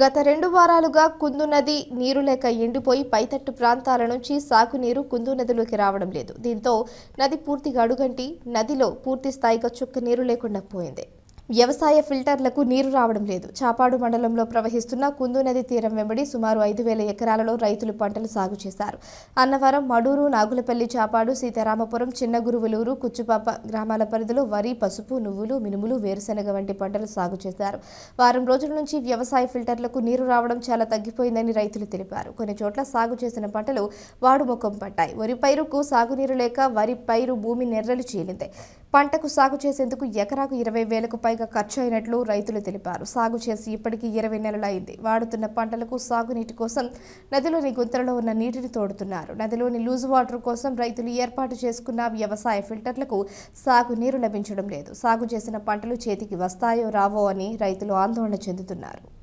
గత రెండు వారాలుగా కుందు నది నీరు లేక ఎండిపోయి పైతట్టు ప్రాంతాల నుంచి సాగునీరు కుందు నదిలోకి రావడం లేదు దీంతో నది పూర్తిగా అడుగంటి నదిలో పూర్తి స్థాయిగా చుక్క నీరు లేకుండా పోయింది వ్యవసాయ ఫిల్టర్లకు నీరు రావడం లేదు చాపాడు మండలంలో ప్రవహిస్తున్న కుందు నది తీరం వెంబడి సుమారు ఐదు వేల ఎకరాలలో రైతులు పంటలు సాగు చేశారు అన్నవరం మడూరు నాగులపల్లి చాపాడు సీతారామపురం చిన్న గురువులూరు కుచ్చుపాప గ్రామాల పరిధిలో వరి పసుపు నువ్వులు మినుములు వేరుశెనగ వంటి పంటలు సాగు చేశారు వారం రోజుల నుంచి వ్యవసాయ ఫిల్టర్లకు నీరు రావడం చాలా తగ్గిపోయిందని రైతులు తెలిపారు కొన్ని చోట్ల సాగు చేసిన పంటలు వాడుముఖం పట్టాయి వరి పైరుకు సాగునీరు లేక వరి పైరు భూమి నెర్రలు చీలింది పంటకు సాగు చేసేందుకు ఎకరాకు ఇరవై వేలకు పైగా ఖర్చు అయినట్లు రైతులు తెలిపారు సాగు చేసి ఇప్పటికీ ఇరవై నెలలైంది వాడుతున్న పంటలకు సాగునీటి కోసం నదిలోని గుంతలలో ఉన్న నీటిని తోడుతున్నారు నదిలోని లూజ్ వాటర్ కోసం రైతులు ఏర్పాటు చేసుకున్న వ్యవసాయ ఫిల్టర్లకు సాగునీరు లభించడం లేదు సాగు చేసిన పంటలు చేతికి వస్తాయో రావో అని రైతులు ఆందోళన చెందుతున్నారు